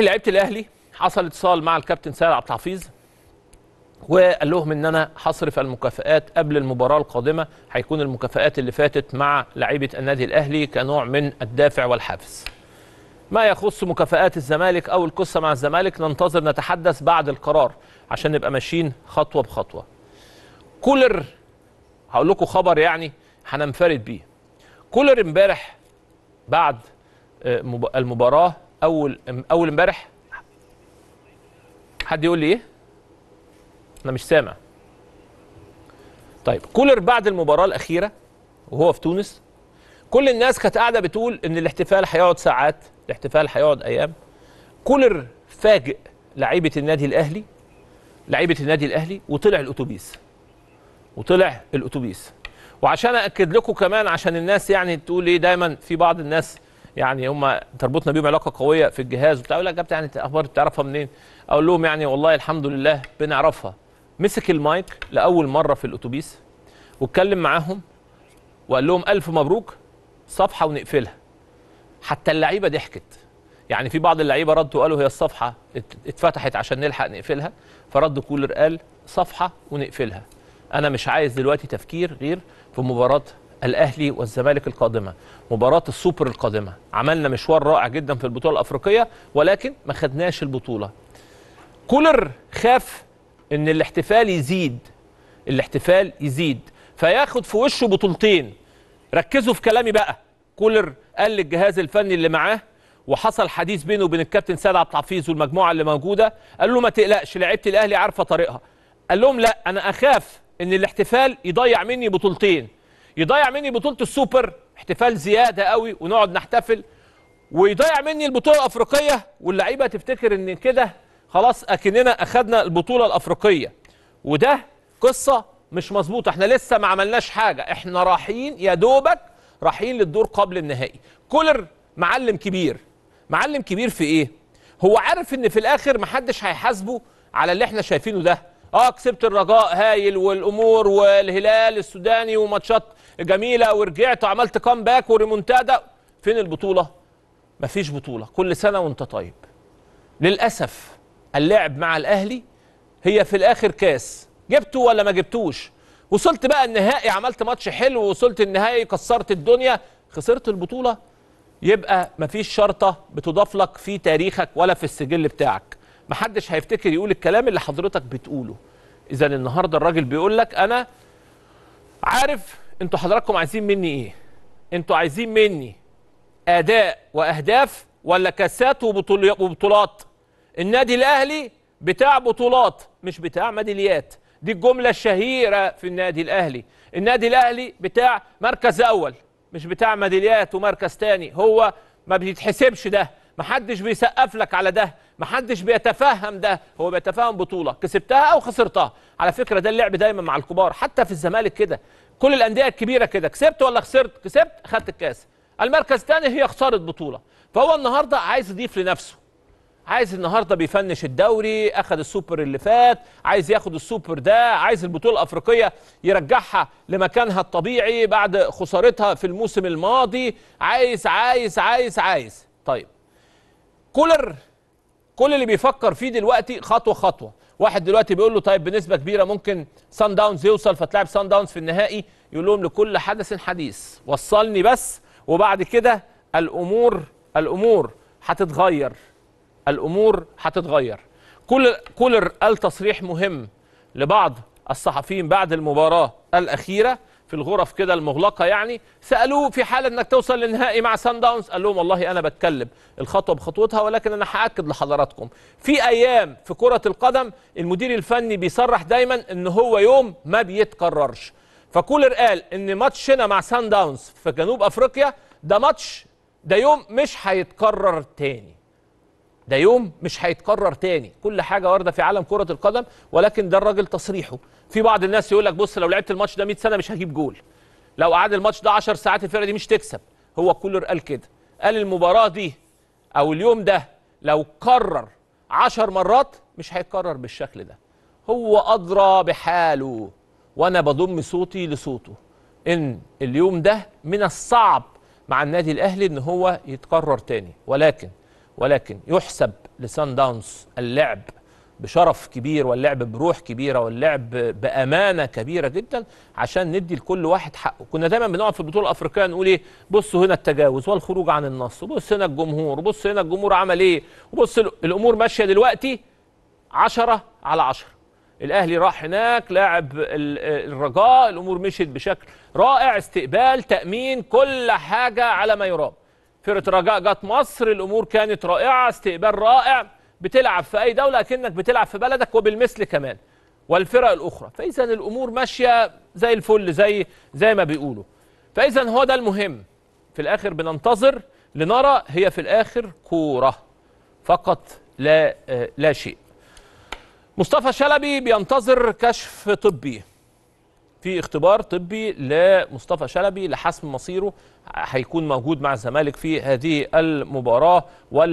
والله لعيبه الاهلي حصل اتصال مع الكابتن سيد عبد الحفيظ وقال لهم ان انا هصرف المكافئات قبل المباراه القادمه هيكون المكافئات اللي فاتت مع لعيبه النادي الاهلي كنوع من الدافع والحافز. ما يخص مكافئات الزمالك او القصه مع الزمالك ننتظر نتحدث بعد القرار عشان نبقى ماشيين خطوه بخطوه. كولر هقول لكم خبر يعني هننفرد بيه. كولر امبارح بعد آه، المباراه اول اول امبارح حد يقول لي ايه انا مش سامع طيب كولر بعد المباراه الاخيره وهو في تونس كل الناس كانت قاعده بتقول ان الاحتفال هيقعد ساعات الاحتفال هيقعد ايام كولر فاجئ لعيبه النادي الاهلي لعيبه النادي الاهلي وطلع الاتوبيس وطلع الاتوبيس وعشان اكد لكم كمان عشان الناس يعني تقول ايه دايما في بعض الناس يعني هم تربطنا بيهم علاقه قويه في الجهاز وبتاع يقول لك جبت يعني اخبار بتعرفها منين؟ اقول لهم يعني والله الحمد لله بنعرفها مسك المايك لاول مره في الاتوبيس واتكلم معاهم وقال لهم الف مبروك صفحه ونقفلها حتى اللعيبه ضحكت يعني في بعض اللعيبه ردوا وقالوا هي الصفحه اتفتحت عشان نلحق نقفلها فرد كولر قال صفحه ونقفلها انا مش عايز دلوقتي تفكير غير في مباراه الاهلي والزمالك القادمه مباراه السوبر القادمه عملنا مشوار رائع جدا في البطوله الافريقيه ولكن ما خدناش البطوله كولر خاف ان الاحتفال يزيد الاحتفال يزيد فياخد في وشه بطولتين ركزوا في كلامي بقى كولر قال للجهاز الفني اللي معاه وحصل حديث بينه وبين الكابتن سيد عبد الحفيظ والمجموعه اللي موجوده قال له ما تقلقش لعيبه الاهلي عارفه طريقها قال لهم لا انا اخاف ان الاحتفال يضيع مني بطولتين يضيع مني بطوله السوبر احتفال زياده قوي ونقعد نحتفل ويضيع مني البطوله الافريقيه واللعيبه تفتكر ان كده خلاص اكننا اخدنا البطوله الافريقيه وده قصه مش مظبوطه احنا لسه ما عملناش حاجه احنا رايحين يا دوبك رايحين للدور قبل النهائي كولر معلم كبير معلم كبير في ايه هو عارف ان في الاخر محدش هيحاسبه على اللي احنا شايفينه ده اه كسبت الرجاء هايل والامور والهلال السوداني وماتشات جميله ورجعت وعملت كامباك وريمونتادا فين البطوله مفيش بطوله كل سنه وانت طيب للاسف اللعب مع الاهلي هي في الاخر كاس جبته ولا ما جبتوش وصلت بقى النهائي عملت ماتش حلو وصلت النهائي كسرت الدنيا خسرت البطوله يبقى مفيش شرطه بتضاف لك في تاريخك ولا في السجل بتاعك محدش هيفتكر يقول الكلام اللي حضرتك بتقوله اذا النهارده الراجل بيقول لك انا عارف انتوا حضراتكم عايزين مني ايه انتوا عايزين مني اداء واهداف ولا كاسات وبطولات النادي الاهلي بتاع بطولات مش بتاع ميداليات دي الجمله الشهيره في النادي الاهلي النادي الاهلي بتاع مركز اول مش بتاع ميداليات ومركز تاني هو ما بيتحسبش ده محدش بيسقف لك على ده محدش بيتفهم ده هو بيتفهم بطوله كسبتها او خسرتها على فكره ده اللعب دايما مع الكبار حتى في الزمالك كده كل الانديه الكبيره كده كسبت ولا خسرت كسبت خدت الكاس المركز الثاني هي خسارة بطولة فهو النهاردة عايز يضيف لنفسه عايز النهارده بيفنش الدوري اخد السوبر اللي فات عايز ياخد السوبر ده عايز البطوله الافريقيه يرجعها لمكانها الطبيعي بعد خسارتها في الموسم الماضي عايز عايز عايز عايز طيب كولر كل اللي بيفكر فيه دلوقتي خطوه خطوه واحد دلوقتي بيقول له طيب بنسبه كبيره ممكن سان داونز يوصل فتلعب سان داونز في النهائي يقول لهم لكل حدث حديث وصلني بس وبعد كده الامور الامور هتتغير الامور هتتغير كولر قال تصريح مهم لبعض الصحفيين بعد المباراة الأخيرة في الغرف كده المغلقة يعني سألوه في حالة أنك توصل للنهائي مع سان داونز قال لهم والله أنا بتكلم الخطوة بخطوتها ولكن أنا هأكد لحضراتكم في أيام في كرة القدم المدير الفني بيصرح دايما أن هو يوم ما بيتكررش فكولر قال أن ماتشنا مع سان داونز في جنوب أفريقيا ده ماتش ده يوم مش هيتكرر تاني ده يوم مش هيتكرر تاني كل حاجه وارده في عالم كره القدم ولكن ده الراجل تصريحه في بعض الناس يقول لك بص لو لعبت الماتش ده 100 سنه مش هجيب جول لو قعد الماتش ده 10 ساعات الفرقه دي مش تكسب هو كولر قال كده قال المباراه دي او اليوم ده لو كرر 10 مرات مش هيتكرر بالشكل ده هو ادرى بحاله وانا بضم صوتي لصوته ان اليوم ده من الصعب مع النادي الاهلي ان هو يتكرر تاني ولكن ولكن يحسب لسان داونز اللعب بشرف كبير واللعب بروح كبيره واللعب بامانه كبيره جدا عشان ندي لكل واحد حقه، كنا دايما بنقعد في البطوله الافريقيه نقول ايه؟ بصوا هنا التجاوز والخروج عن النص، وبص هنا الجمهور، وبص هنا الجمهور عمل ايه، وبص الامور ماشيه دلوقتي 10 على 10. الاهلي راح هناك لاعب الرجاء، الامور مشيت بشكل رائع، استقبال، تامين، كل حاجه على ما يرام. فرقه الرجاء جت مصر الامور كانت رائعه استقبال رائع بتلعب في اي دوله اكنك بتلعب في بلدك وبالمثل كمان والفرق الاخرى فاذا الامور ماشيه زي الفل زي زي ما بيقولوا فاذا هو ده المهم في الاخر بننتظر لنرى هي في الاخر كوره فقط لا آه، لا شيء مصطفى شلبي بينتظر كشف طبي في اختبار طبي لمصطفى شلبي لحسم مصيره هيكون موجود مع الزمالك في هذه المباراة وال